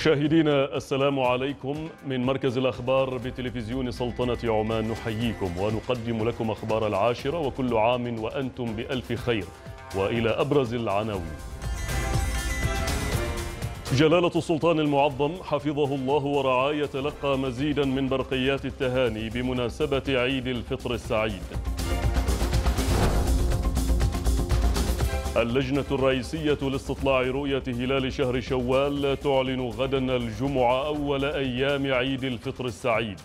مشاهدينا السلام عليكم من مركز الأخبار بتلفزيون سلطنة عمان نحييكم ونقدم لكم أخبار العاشرة وكل عام وأنتم بألف خير وإلى أبرز العناوين جلالة السلطان المعظم حفظه الله ورعاه يتلقى مزيدا من برقيات التهاني بمناسبة عيد الفطر السعيد اللجنة الرئيسية لاستطلاع رؤية هلال شهر شوال تعلن غدا الجمعة أول أيام عيد الفطر السعيد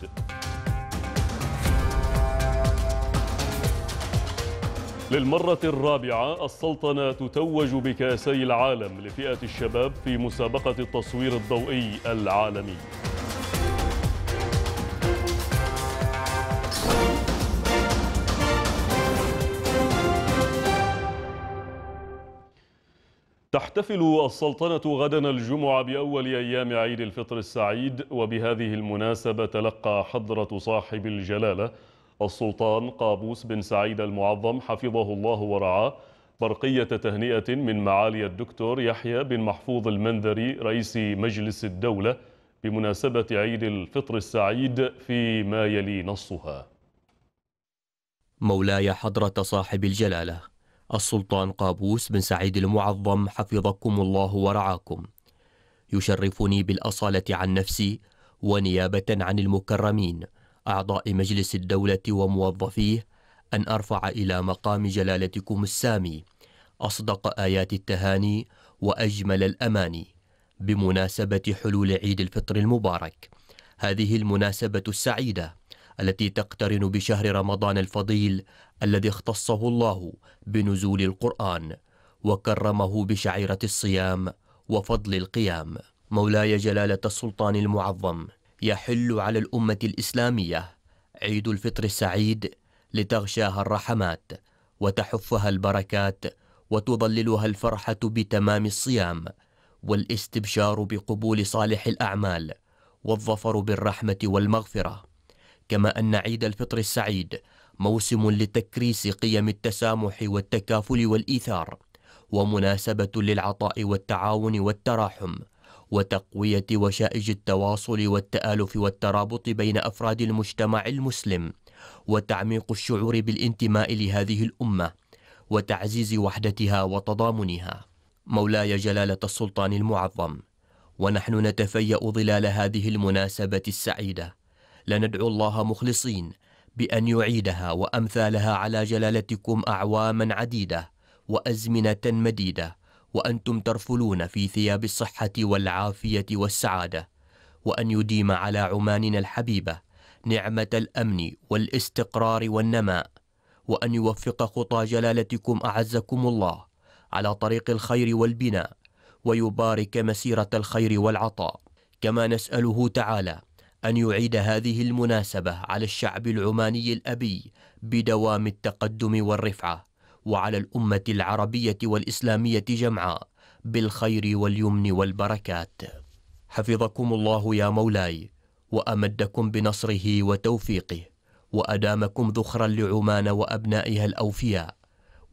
للمرة الرابعة السلطنة تتوج بكأسي العالم لفئة الشباب في مسابقة التصوير الضوئي العالمي تحتفل السلطنة غدا الجمعة بأول أيام عيد الفطر السعيد وبهذه المناسبة تلقى حضرة صاحب الجلالة السلطان قابوس بن سعيد المعظم حفظه الله ورعاه برقية تهنئة من معالي الدكتور يحيى بن محفوظ المنذري رئيس مجلس الدولة بمناسبة عيد الفطر السعيد فيما يلي نصها مولاي حضرة صاحب الجلالة السلطان قابوس بن سعيد المعظم حفظكم الله ورعاكم يشرفني بالأصالة عن نفسي ونيابة عن المكرمين أعضاء مجلس الدولة وموظفيه أن أرفع إلى مقام جلالتكم السامي أصدق آيات التهاني وأجمل الأماني بمناسبة حلول عيد الفطر المبارك هذه المناسبة السعيدة التي تقترن بشهر رمضان الفضيل الذي اختصه الله بنزول القرآن وكرمه بشعيرة الصيام وفضل القيام مولاي جلالة السلطان المعظم يحل على الأمة الإسلامية عيد الفطر السعيد لتغشاها الرحمات وتحفها البركات وتظللها الفرحة بتمام الصيام والاستبشار بقبول صالح الأعمال والظفر بالرحمة والمغفرة كما أن عيد الفطر السعيد موسم لتكريس قيم التسامح والتكافل والإيثار ومناسبة للعطاء والتعاون والتراحم وتقوية وشائج التواصل والتآلف والترابط بين أفراد المجتمع المسلم وتعميق الشعور بالانتماء لهذه الأمة وتعزيز وحدتها وتضامنها مولاي جلالة السلطان المعظم ونحن نتفيأ ظلال هذه المناسبة السعيدة لندعو الله مخلصين بأن يعيدها وأمثالها على جلالتكم أعواما عديدة وأزمنة مديدة وأنتم ترفلون في ثياب الصحة والعافية والسعادة وأن يديم على عماننا الحبيبة نعمة الأمن والاستقرار والنماء وأن يوفق خطى جلالتكم أعزكم الله على طريق الخير والبناء ويبارك مسيرة الخير والعطاء كما نسأله تعالى أن يعيد هذه المناسبة على الشعب العماني الأبي بدوام التقدم والرفعة وعلى الأمة العربية والإسلامية جمعاء بالخير واليمن والبركات حفظكم الله يا مولاي وأمدكم بنصره وتوفيقه وأدامكم ذخرا لعمان وأبنائها الأوفياء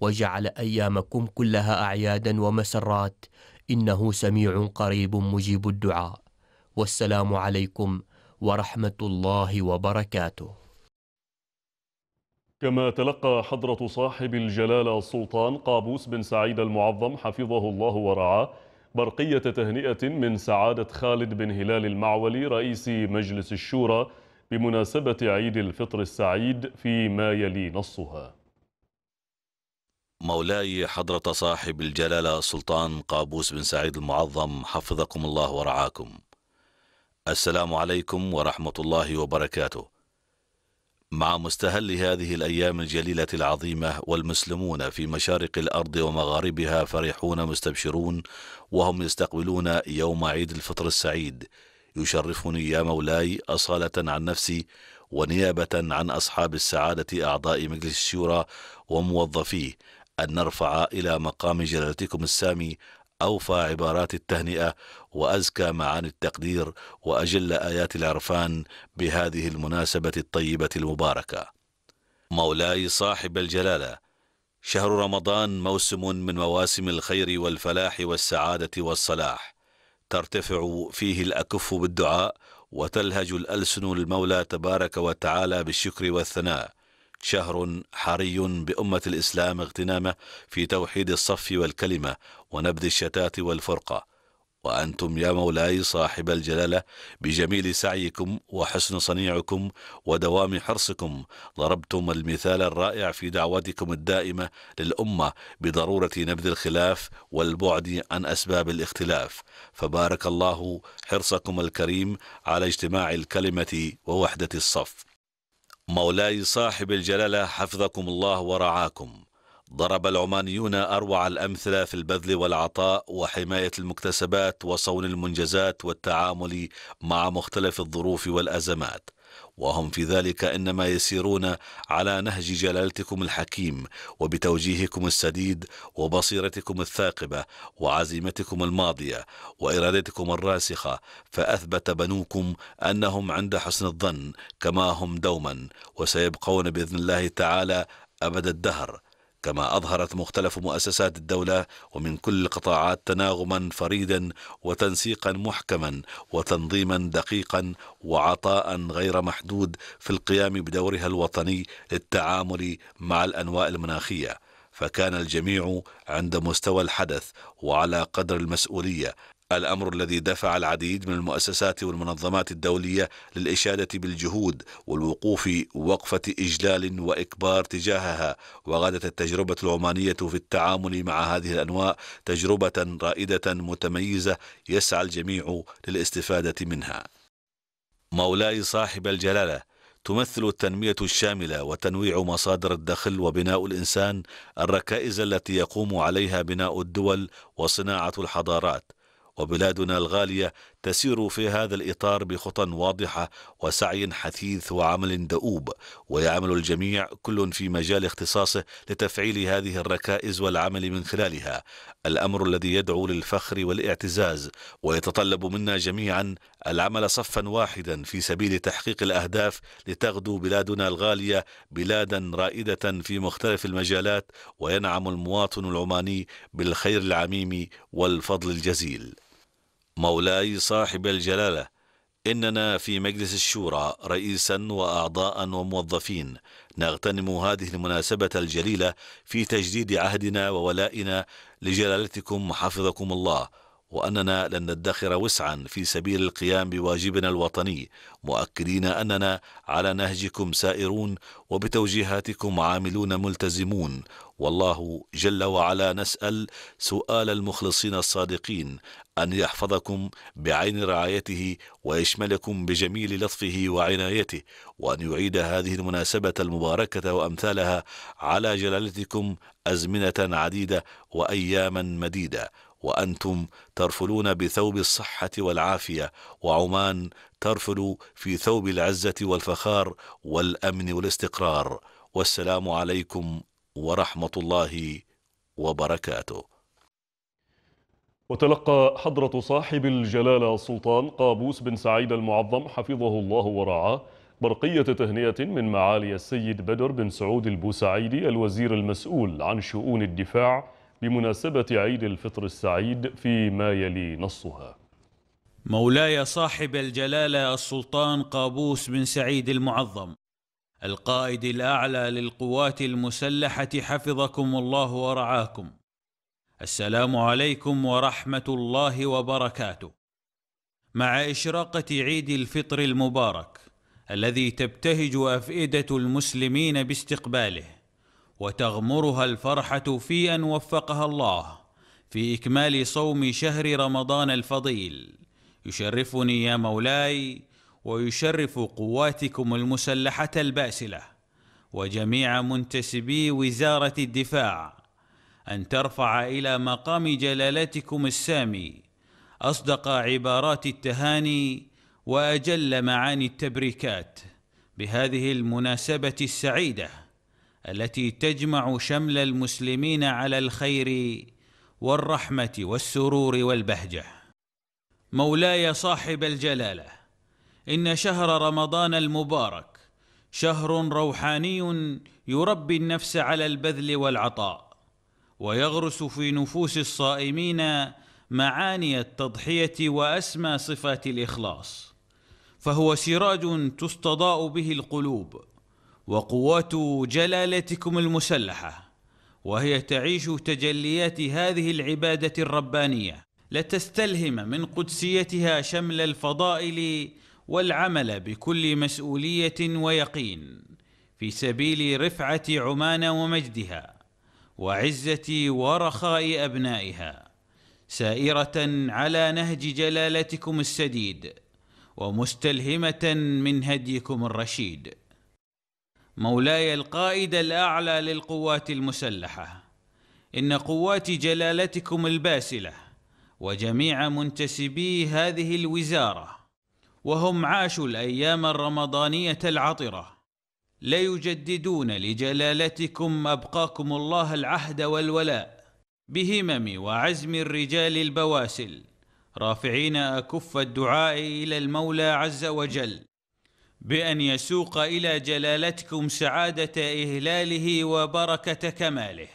وجعل أيامكم كلها أعيادا ومسرات إنه سميع قريب مجيب الدعاء والسلام عليكم ورحمة الله وبركاته كما تلقى حضرة صاحب الجلالة السلطان قابوس بن سعيد المعظم حفظه الله ورعاه برقية تهنئة من سعادة خالد بن هلال المعولي رئيس مجلس الشورى بمناسبة عيد الفطر السعيد فيما يلي نصها مولاي حضرة صاحب الجلالة السلطان قابوس بن سعيد المعظم حفظكم الله ورعاكم السلام عليكم ورحمة الله وبركاته مع مستهل هذه الأيام الجليلة العظيمة والمسلمون في مشارق الأرض ومغاربها فرحون مستبشرون وهم يستقبلون يوم عيد الفطر السعيد يشرفني يا مولاي أصالة عن نفسي ونيابة عن أصحاب السعادة أعضاء مجلس الشورى وموظفيه أن نرفع إلى مقام جلالتكم السامي أوفى عبارات التهنئة وأزكى معاني التقدير وأجل آيات العرفان بهذه المناسبة الطيبة المباركة. مولاي صاحب الجلالة، شهر رمضان موسم من مواسم الخير والفلاح والسعادة والصلاح. ترتفع فيه الأكف بالدعاء وتلهج الألسن المولى تبارك وتعالى بالشكر والثناء. شهر حري بأمة الإسلام اغتنامه في توحيد الصف والكلمة ونبذ الشتات والفرقة وأنتم يا مولاي صاحب الجلالة بجميل سعيكم وحسن صنيعكم ودوام حرصكم ضربتم المثال الرائع في دعوتكم الدائمة للأمة بضرورة نبذ الخلاف والبعد عن أسباب الاختلاف فبارك الله حرصكم الكريم على اجتماع الكلمة ووحدة الصف مولاي صاحب الجلالة حفظكم الله ورعاكم ضرب العمانيون أروع الأمثلة في البذل والعطاء وحماية المكتسبات وصون المنجزات والتعامل مع مختلف الظروف والأزمات وهم في ذلك انما يسيرون على نهج جلالتكم الحكيم وبتوجيهكم السديد وبصيرتكم الثاقبه وعزيمتكم الماضيه وارادتكم الراسخه فاثبت بنوكم انهم عند حسن الظن كما هم دوما وسيبقون باذن الله تعالى ابد الدهر كما أظهرت مختلف مؤسسات الدولة ومن كل القطاعات تناغما فريدا وتنسيقا محكما وتنظيما دقيقا وعطاء غير محدود في القيام بدورها الوطني للتعامل مع الأنواء المناخية فكان الجميع عند مستوى الحدث وعلى قدر المسؤوليه الأمر الذي دفع العديد من المؤسسات والمنظمات الدولية للإشادة بالجهود والوقوف وقفة إجلال وإكبار تجاهها وغادت التجربة العمانية في التعامل مع هذه الأنواع تجربة رائدة متميزة يسعى الجميع للاستفادة منها مولاي صاحب الجلاله تمثل التنمية الشاملة وتنويع مصادر الدخل وبناء الإنسان الركائز التي يقوم عليها بناء الدول وصناعة الحضارات وبلادنا الغالية تسير في هذا الإطار بخطى واضحة وسعي حثيث وعمل دؤوب ويعمل الجميع كل في مجال اختصاصه لتفعيل هذه الركائز والعمل من خلالها الأمر الذي يدعو للفخر والاعتزاز ويتطلب منا جميعا العمل صفا واحدا في سبيل تحقيق الأهداف لتغدو بلادنا الغالية بلادا رائدة في مختلف المجالات وينعم المواطن العماني بالخير العميم والفضل الجزيل مولاي صاحب الجلالة إننا في مجلس الشورى رئيسا وأعضاء وموظفين نغتنم هذه المناسبة الجليلة في تجديد عهدنا وولائنا لجلالتكم حفظكم الله وأننا لن ندخر وسعا في سبيل القيام بواجبنا الوطني مؤكدين أننا على نهجكم سائرون وبتوجيهاتكم عاملون ملتزمون والله جل وعلا نسأل سؤال المخلصين الصادقين أن يحفظكم بعين رعايته ويشملكم بجميل لطفه وعنايته وأن يعيد هذه المناسبة المباركة وأمثالها على جلالتكم أزمنة عديدة وأياما مديدة وأنتم ترفلون بثوب الصحة والعافية وعمان ترفل في ثوب العزة والفخار والأمن والاستقرار والسلام عليكم ورحمه الله وبركاته وتلقى حضرة صاحب الجلالة السلطان قابوس بن سعيد المعظم حفظه الله ورعاه برقية تهنئة من معالي السيد بدر بن سعود البوسعيدي الوزير المسؤول عن شؤون الدفاع بمناسبة عيد الفطر السعيد فيما يلي نصها مولاي صاحب الجلالة السلطان قابوس بن سعيد المعظم القائد الاعلى للقوات المسلحه حفظكم الله ورعاكم السلام عليكم ورحمه الله وبركاته مع اشراقه عيد الفطر المبارك الذي تبتهج افئده المسلمين باستقباله وتغمرها الفرحه في ان وفقها الله في اكمال صوم شهر رمضان الفضيل يشرفني يا مولاي ويشرف قواتكم المسلحه الباسله وجميع منتسبي وزاره الدفاع ان ترفع الى مقام جلالتكم السامي اصدق عبارات التهاني واجل معاني التبريكات بهذه المناسبه السعيده التي تجمع شمل المسلمين على الخير والرحمه والسرور والبهجه مولاي صاحب الجلاله ان شهر رمضان المبارك شهر روحاني يربي النفس على البذل والعطاء ويغرس في نفوس الصائمين معاني التضحيه واسمى صفات الاخلاص فهو سراج تستضاء به القلوب وقوات جلالتكم المسلحه وهي تعيش تجليات هذه العباده الربانيه لتستلهم من قدسيتها شمل الفضائل والعمل بكل مسؤوليه ويقين في سبيل رفعه عمان ومجدها وعزه ورخاء ابنائها سائره على نهج جلالتكم السديد ومستلهمه من هديكم الرشيد مولاي القائد الاعلى للقوات المسلحه ان قوات جلالتكم الباسله وجميع منتسبي هذه الوزاره وهم عاشوا الايام الرمضانيه العطره ليجددون لجلالتكم ابقاكم الله العهد والولاء بهمم وعزم الرجال البواسل رافعين اكف الدعاء الى المولى عز وجل بان يسوق الى جلالتكم سعاده اهلاله وبركه كماله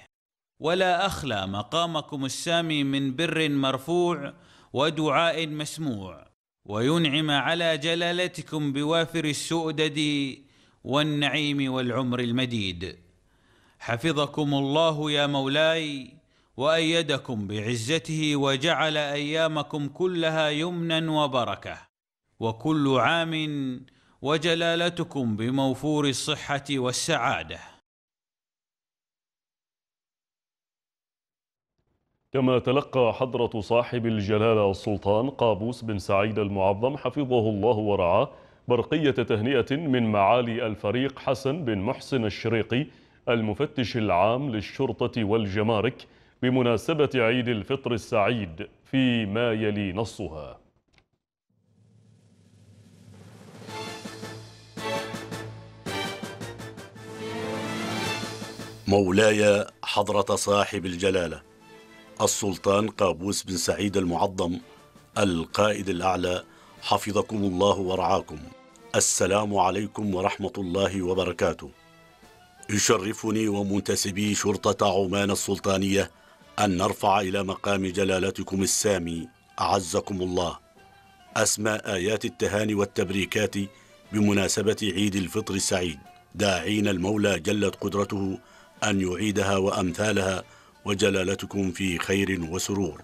ولا اخلى مقامكم السامي من بر مرفوع ودعاء مسموع وينعم على جلالتكم بوافر السؤدد والنعيم والعمر المديد حفظكم الله يا مولاي وايدكم بعزته وجعل ايامكم كلها يمنا وبركه وكل عام وجلالتكم بموفور الصحه والسعاده كما تلقى حضرة صاحب الجلالة السلطان قابوس بن سعيد المعظم حفظه الله ورعاه برقية تهنئة من معالي الفريق حسن بن محسن الشريقي المفتش العام للشرطة والجمارك بمناسبة عيد الفطر السعيد فيما يلي نصها مولاي حضرة صاحب الجلالة السلطان قابوس بن سعيد المعظم القائد الأعلى حفظكم الله ورعاكم السلام عليكم ورحمة الله وبركاته يشرفني ومنتسبي شرطة عمان السلطانية أن نرفع إلى مقام جلالتكم السامي أعزكم الله أسماء آيات التهاني والتبريكات بمناسبة عيد الفطر السعيد داعين المولى جلت قدرته أن يعيدها وأمثالها وجلالتكم في خير وسرور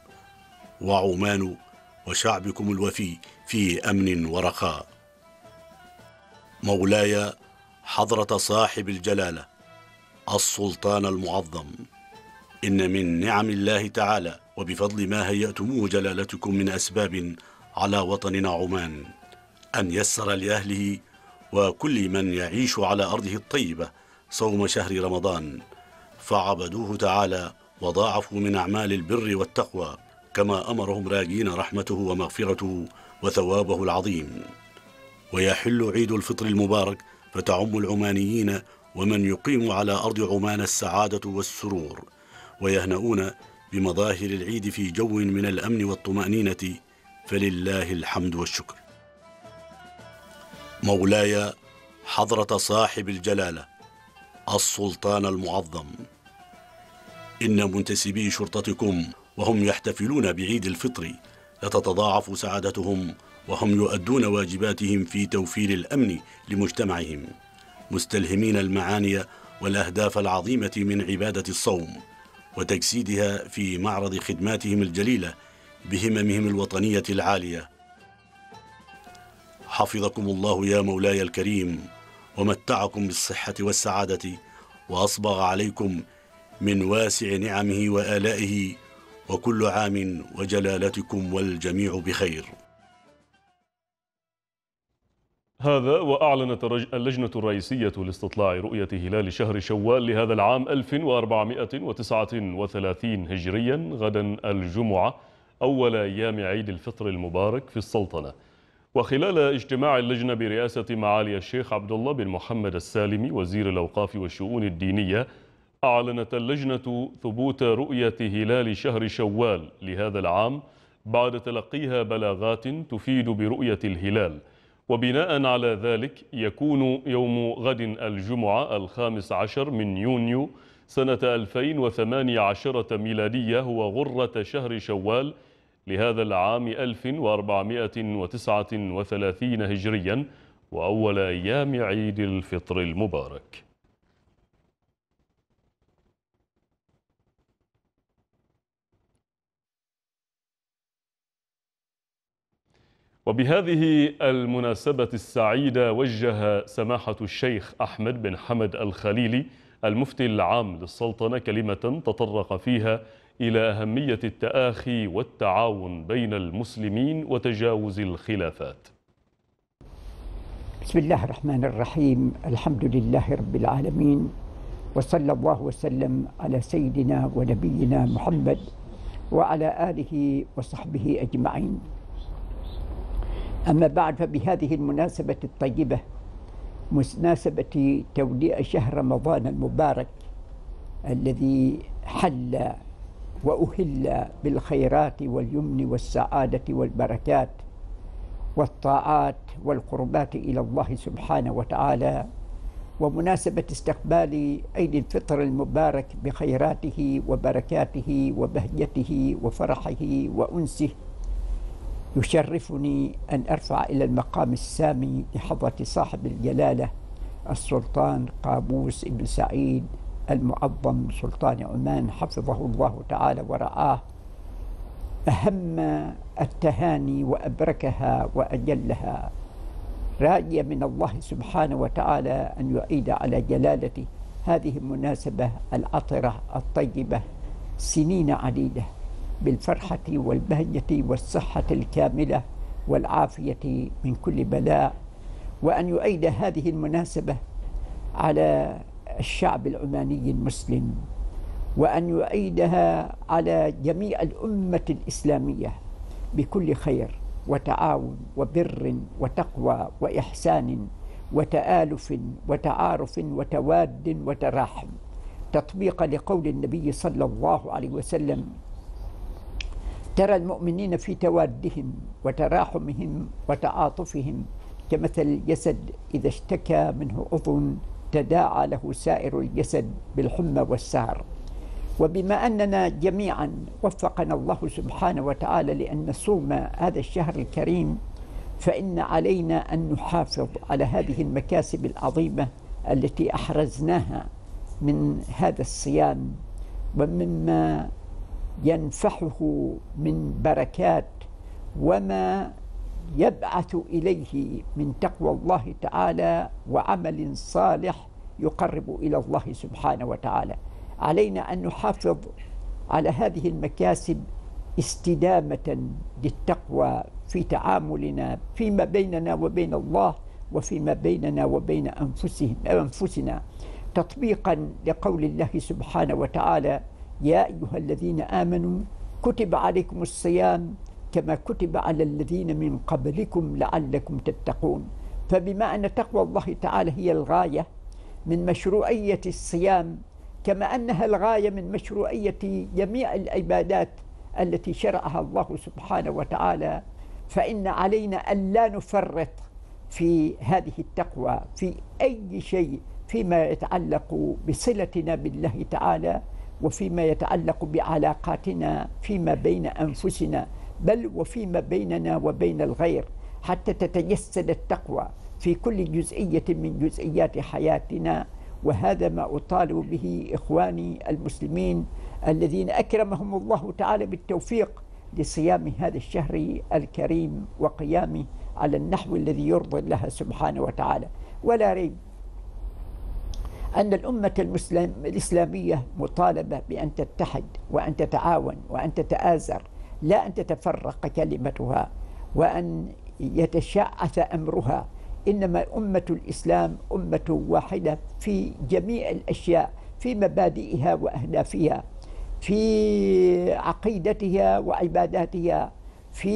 وعمان وشعبكم الوفي في امن ورخاء مولاي حضره صاحب الجلاله السلطان المعظم ان من نعم الله تعالى وبفضل ما هياتموه جلالتكم من اسباب على وطننا عمان ان يسر لاهله وكل من يعيش على ارضه الطيبه صوم شهر رمضان فعبدوه تعالى وضاعفوا من أعمال البر والتقوى كما أمرهم راجين رحمته ومغفرته وثوابه العظيم ويحل عيد الفطر المبارك فتعم العمانيين ومن يقيم على أرض عمان السعادة والسرور ويهنؤون بمظاهر العيد في جو من الأمن والطمأنينة فلله الحمد والشكر مولاي حضرة صاحب الجلالة السلطان المعظم إن منتسبي شرطتكم وهم يحتفلون بعيد الفطر لتتضاعف سعادتهم وهم يؤدون واجباتهم في توفير الأمن لمجتمعهم مستلهمين المعاني والأهداف العظيمة من عبادة الصوم وتجسيدها في معرض خدماتهم الجليلة بهممهم الوطنية العالية حفظكم الله يا مولاي الكريم ومتعكم بالصحة والسعادة وأصبغ عليكم من واسع نعمه والائه وكل عام وجلالتكم والجميع بخير هذا وأعلنت اللجنة الرئيسية لاستطلاع رؤية هلال شهر شوال لهذا العام 1439 هجريا غدا الجمعة أول أيام عيد الفطر المبارك في السلطنة وخلال اجتماع اللجنة برئاسة معالي الشيخ عبد الله بن محمد السالمي وزير الأوقاف والشؤون الدينية أعلنت اللجنة ثبوت رؤية هلال شهر شوال لهذا العام بعد تلقيها بلاغات تفيد برؤية الهلال وبناء على ذلك يكون يوم غد الجمعة الخامس عشر من يونيو سنة 2018 ميلادية هو غرة شهر شوال لهذا العام 1439 هجريا وأول أيام عيد الفطر المبارك وبهذه المناسبة السعيدة وجه سماحة الشيخ أحمد بن حمد الخليلي المفتي العام للسلطنة كلمة تطرق فيها إلى أهمية التآخي والتعاون بين المسلمين وتجاوز الخلافات بسم الله الرحمن الرحيم الحمد لله رب العالمين وصلى الله وسلم على سيدنا ونبينا محمد وعلى آله وصحبه أجمعين أما بعد فبهذه المناسبة الطيبة مناسبة توديع شهر رمضان المبارك الذي حل وأهل بالخيرات واليمن والسعادة والبركات والطاعات والقربات إلى الله سبحانه وتعالى ومناسبة استقبال عيد الفطر المبارك بخيراته وبركاته وبهجته وفرحه وأنسه يشرفني أن أرفع إلى المقام السامي لحضرة صاحب الجلالة السلطان قابوس بن سعيد المعظم سلطان عمان حفظه الله تعالى ورعاه أهم التهاني وأبركها وأجلها راجية من الله سبحانه وتعالى أن يعيد على جلالته هذه المناسبة العطرة الطيبة سنين عديدة بالفرحة والبهجة والصحة الكاملة والعافية من كل بلاء وأن يؤيد هذه المناسبة على الشعب العماني المسلم وأن يؤيدها على جميع الأمة الإسلامية بكل خير وتعاون وبر وتقوى وإحسان وتآلف وتعارف وتواد وتراحم تطبيقا لقول النبي صلى الله عليه وسلم ترى المؤمنين في توادهم وتراحمهم وتعاطفهم كمثل الجسد إذا اشتكى منه أذن تداعى له سائر الجسد بالحمى والسهر وبما أننا جميعا وفقنا الله سبحانه وتعالى لأن نصوم هذا الشهر الكريم فإن علينا أن نحافظ على هذه المكاسب العظيمة التي أحرزناها من هذا الصيام ومما ينفحه من بركات وما يبعث اليه من تقوى الله تعالى وعمل صالح يقرب الى الله سبحانه وتعالى علينا ان نحافظ على هذه المكاسب استدامه للتقوى في تعاملنا فيما بيننا وبين الله وفيما بيننا وبين انفسهم انفسنا تطبيقا لقول الله سبحانه وتعالى يا أيها الذين آمنوا كتب عليكم الصيام كما كتب على الذين من قبلكم لعلكم تتقون فبما أن تقوى الله تعالى هي الغاية من مشروعية الصيام كما أنها الغاية من مشروعية جميع العبادات التي شرعها الله سبحانه وتعالى فإن علينا أن لا نفرط في هذه التقوى في أي شيء فيما يتعلق بصلتنا بالله تعالى وفيما يتعلق بعلاقاتنا فيما بين انفسنا بل وفيما بيننا وبين الغير حتى تتجسد التقوى في كل جزئيه من جزئيات حياتنا وهذا ما اطالب به اخواني المسلمين الذين اكرمهم الله تعالى بالتوفيق لصيام هذا الشهر الكريم وقيامه على النحو الذي يرضي الله سبحانه وتعالى ولا ريب أن الأمة المسلم الإسلامية مطالبة بأن تتحد وأن تتعاون وأن تتآزر لا أن تتفرق كلمتها وأن يتشعث أمرها إنما أمة الإسلام أمة واحدة في جميع الأشياء في مبادئها وأهدافها في عقيدتها وعباداتها في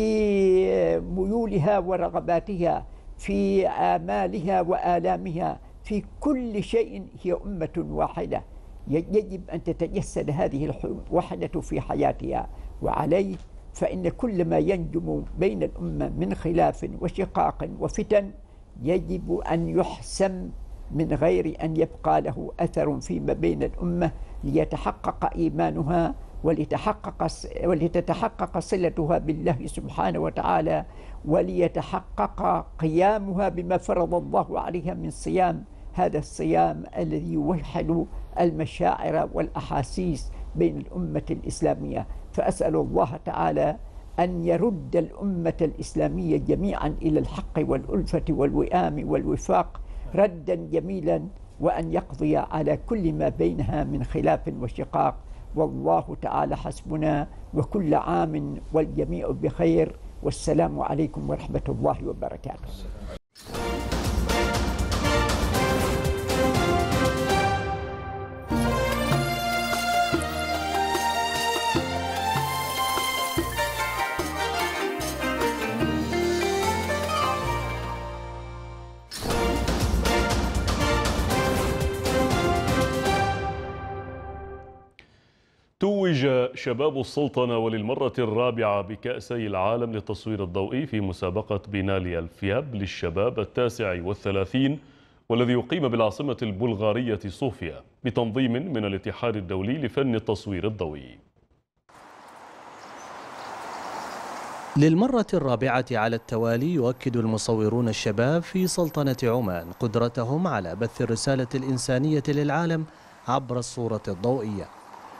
ميولها ورغباتها في آمالها وآلامها في كل شيء هي أمة واحدة يجب أن تتجسد هذه الوحدة في حياتها وعليه فإن كل ما ينجم بين الأمة من خلاف وشقاق وفتن يجب أن يحسم من غير أن يبقى له أثر فيما بين الأمة ليتحقق إيمانها ولتحقق ولتتحقق صلتها بالله سبحانه وتعالى وليتحقق قيامها بما فرض الله عليها من صيام هذا الصيام الذي يوحد المشاعر والأحاسيس بين الأمة الإسلامية فأسأل الله تعالى أن يرد الأمة الإسلامية جميعا إلى الحق والألفة والوئام والوفاق ردا جميلا وأن يقضي على كل ما بينها من خلاف وشقاق والله تعالى حسبنا وكل عام والجميع بخير والسلام عليكم ورحمة الله وبركاته الشباب السلطنة وللمرة الرابعة بكأسي العالم للتصوير الضوئي في مسابقة بينالي الفياب للشباب التاسع والثلاثين والذي يقيم بالعاصمة البلغارية صوفيا بتنظيم من الاتحاد الدولي لفن التصوير الضوئي للمرة الرابعة على التوالي يؤكد المصورون الشباب في سلطنة عمان قدرتهم على بث الرسالة الإنسانية للعالم عبر الصورة الضوئية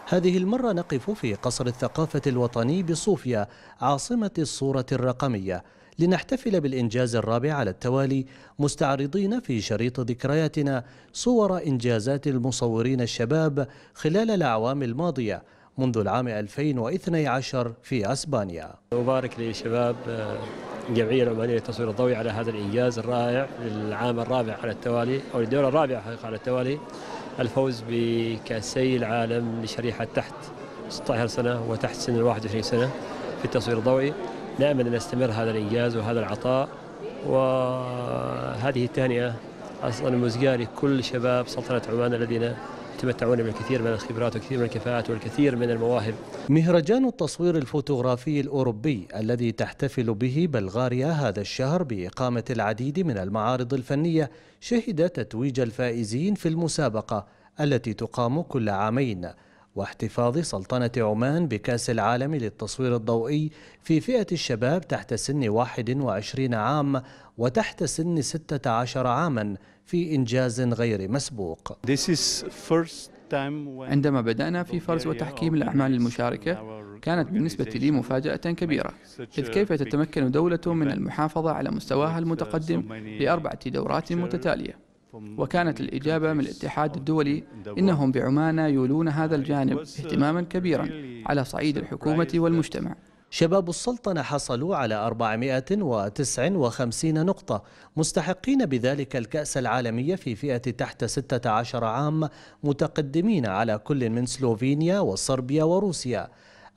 هذه المرة نقف في قصر الثقافة الوطني بصوفيا عاصمة الصورة الرقمية لنحتفل بالإنجاز الرابع على التوالي مستعرضين في شريط ذكرياتنا صور إنجازات المصورين الشباب خلال الأعوام الماضية منذ العام 2012 في أسبانيا أبارك لشباب الجمعية آه، العمانية للتصوير الضوئي على هذا الإنجاز الرائع للعام الرابع على التوالي أو الدورة الرابعة على التوالي الفوز بكأسي العالم لشريحة تحت 16 سنة وتحت سن ال 21 سنة في التصوير الضوئي نأمل أن نستمر هذا الإنجاز وهذا العطاء وهذه التهنئة أصلا مزقاري لكل شباب سلطنة عمان الذين يتمتعون بالكثير من الخبرات والكثير من الكفاءات والكثير من المواهب مهرجان التصوير الفوتوغرافي الأوروبي الذي تحتفل به بلغاريا هذا الشهر بإقامة العديد من المعارض الفنية شهد تتويج الفائزين في المسابقة التي تقام كل عامين واحتفاظ سلطنة عمان بكأس العالم للتصوير الضوئي في فئة الشباب تحت سن 21 عام وتحت سن 16 عاماً في إنجاز غير مسبوق عندما بدأنا في فرز وتحكيم الأعمال المشاركة كانت بالنسبة لي مفاجأة كبيرة إذ كيف تتمكن دولة من المحافظة على مستواها المتقدم لأربعة دورات متتالية وكانت الإجابة من الاتحاد الدولي إنهم بعمان يولون هذا الجانب اهتماما كبيرا على صعيد الحكومة والمجتمع شباب السلطنة حصلوا على 459 نقطة مستحقين بذلك الكأس العالمية في فئة تحت 16 عام متقدمين على كل من سلوفينيا وصربيا وروسيا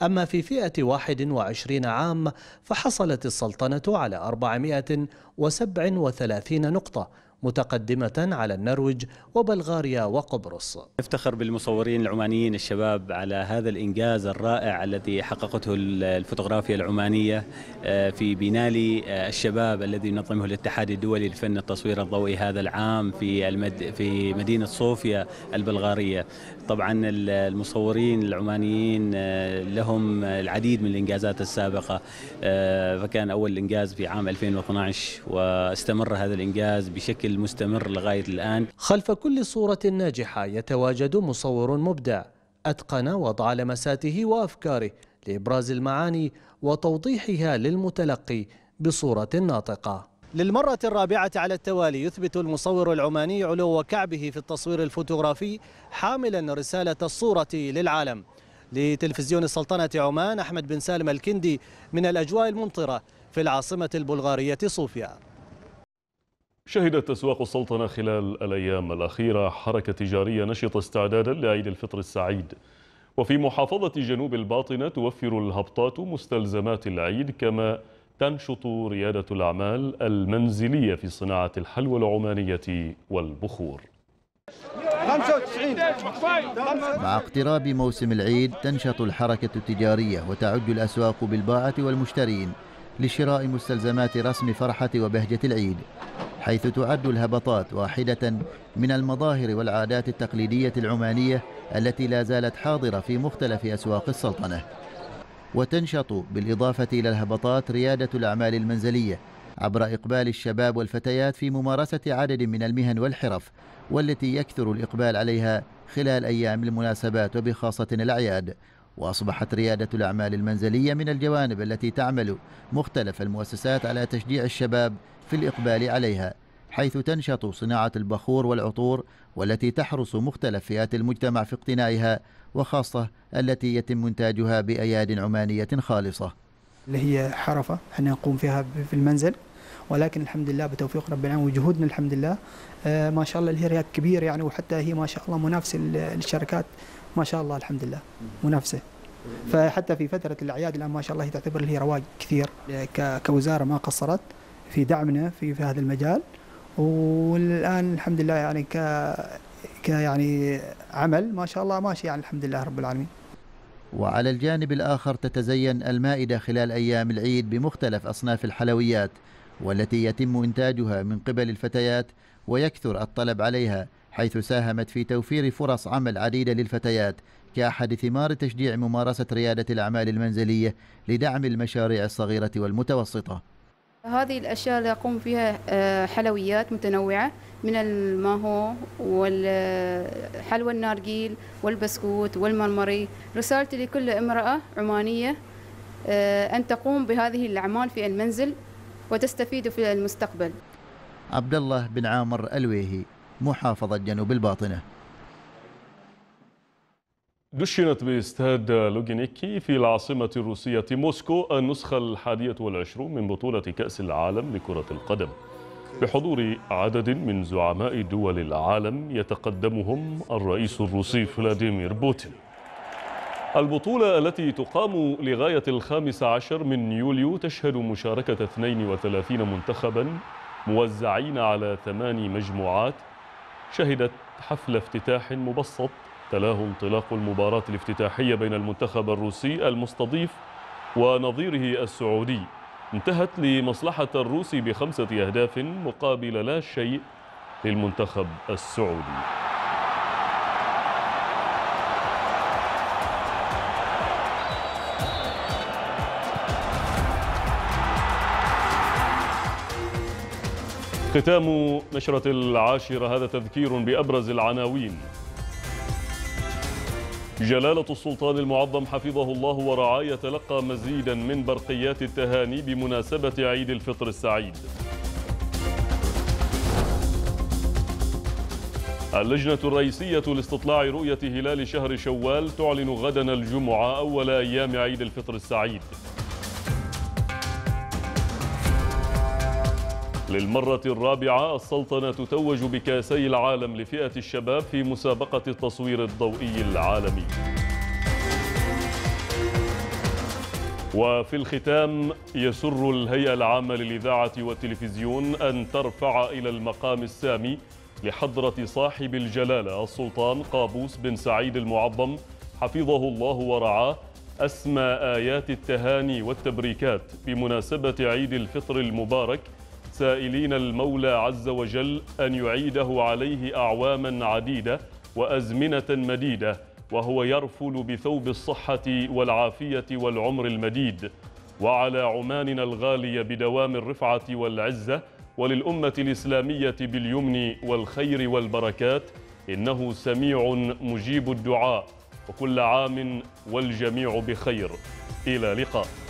أما في فئة 21 عام فحصلت السلطنة على 437 نقطة متقدمة على النرويج وبلغاريا وقبرص نفتخر بالمصورين العمانيين الشباب على هذا الإنجاز الرائع الذي حققته الفوتوغرافيا العمانية آه، في بنالي الشباب الذي ينظمه الاتحاد الدولي لفن التصوير الضوئي هذا العام في في مدينة صوفيا البلغارية طبعا المصورين العمانيين آه، لهم العديد من الإنجازات السابقة آه، فكان أول إنجاز في عام 2012 واستمر هذا الإنجاز بشكل المستمر لغاية الآن خلف كل صورة ناجحة يتواجد مصور مبدع أتقن وضع لمساته وأفكاره لإبراز المعاني وتوضيحها للمتلقي بصورة ناطقة للمرة الرابعة على التوالي يثبت المصور العماني علو كعبه في التصوير الفوتوغرافي حاملا رسالة الصورة للعالم لتلفزيون السلطنة عمان أحمد بن سالم الكندي من الأجواء الممطرة في العاصمة البلغارية صوفيا شهدت أسواق السلطنة خلال الأيام الأخيرة حركة تجارية نشطة استعدادا لعيد الفطر السعيد وفي محافظة جنوب الباطنة توفر الهبطات مستلزمات العيد كما تنشط ريادة الأعمال المنزلية في صناعة الحلوى العمانية والبخور مع اقتراب موسم العيد تنشط الحركة التجارية وتعد الأسواق بالباعة والمشترين لشراء مستلزمات رسم فرحة وبهجة العيد حيث تعد الهبطات واحدة من المظاهر والعادات التقليدية العمانية التي لا زالت حاضرة في مختلف أسواق السلطنة وتنشط بالإضافة إلى الهبطات ريادة الأعمال المنزلية عبر إقبال الشباب والفتيات في ممارسة عدد من المهن والحرف والتي يكثر الإقبال عليها خلال أيام المناسبات وبخاصة الأعياد وأصبحت ريادة الأعمال المنزلية من الجوانب التي تعمل مختلف المؤسسات على تشجيع الشباب في الإقبال عليها حيث تنشط صناعة البخور والعطور والتي تحرص مختلف فئات المجتمع في اقتنائها وخاصة التي يتم إنتاجها بأياد عمانية خالصة اللي هي حرفة احنا نقوم فيها في المنزل ولكن الحمد لله بتوفيق رب العالمين وجهودنا الحمد لله آه، ما شاء الله هي كبير يعني وحتى هي ما شاء الله منافسة للشركات ما شاء الله الحمد لله منافسة فحتى في فترة الأعياد الآن ما شاء الله تعتبر اللي هي رواج كثير كوزارة ما قصرت في دعمنا في, في هذا المجال والآن الحمد لله يعني ك ك يعني عمل ما شاء الله ماشي يعني الحمد لله رب العالمين وعلى الجانب الآخر تتزين المائدة خلال أيام العيد بمختلف أصناف الحلويات والتي يتم إنتاجها من قبل الفتيات ويكثر الطلب عليها حيث ساهمت في توفير فرص عمل عديدة للفتيات كأحد ثمار تشجيع ممارسة ريادة الأعمال المنزلية لدعم المشاريع الصغيرة والمتوسطة هذه الأشياء اللي أقوم فيها آه، حلويات متنوعة من الماهو والحلوى النارجيل والبسكوت والمرمري رسالتي لكل امرأة عمانية آه، أن تقوم بهذه الأعمال في المنزل وتستفيد في المستقبل عبد الله بن عامر الويهي محافظة جنوب الباطنة دشنت باستاد لوجينيكي في العاصمة الروسية موسكو النسخة الحادية والعشرون من بطولة كأس العالم لكرة القدم بحضور عدد من زعماء دول العالم يتقدمهم الرئيس الروسي فلاديمير بوتين البطولة التي تقام لغاية الخامس عشر من يوليو تشهد مشاركة 32 منتخبا موزعين على ثماني مجموعات شهدت حفل افتتاح مبسط تلاه انطلاق المباراة الافتتاحية بين المنتخب الروسي المستضيف ونظيره السعودي انتهت لمصلحة الروسي بخمسة أهداف مقابل لا شيء للمنتخب السعودي ختام نشرة العاشرة هذا تذكير بأبرز العناوين جلالة السلطان المعظم حفظه الله ورعاه يتلقى مزيدا من برقيات التهاني بمناسبة عيد الفطر السعيد اللجنة الرئيسية لاستطلاع رؤية هلال شهر شوال تعلن غدا الجمعة أول أيام عيد الفطر السعيد للمرة الرابعة السلطنة تتوج بكأسي العالم لفئة الشباب في مسابقة التصوير الضوئي العالمي وفي الختام يسر الهيئة العامة للإذاعة والتلفزيون أن ترفع إلى المقام السامي لحضرة صاحب الجلالة السلطان قابوس بن سعيد المعظم حفظه الله ورعاه أسمى آيات التهاني والتبريكات بمناسبة عيد الفطر المبارك سائلين المولى عز وجل أن يعيده عليه أعواما عديدة وأزمنة مديدة وهو يرفل بثوب الصحة والعافية والعمر المديد وعلى عماننا الغالية بدوام الرفعة والعزة وللأمة الإسلامية باليمن والخير والبركات إنه سميع مجيب الدعاء وكل عام والجميع بخير إلى لقاء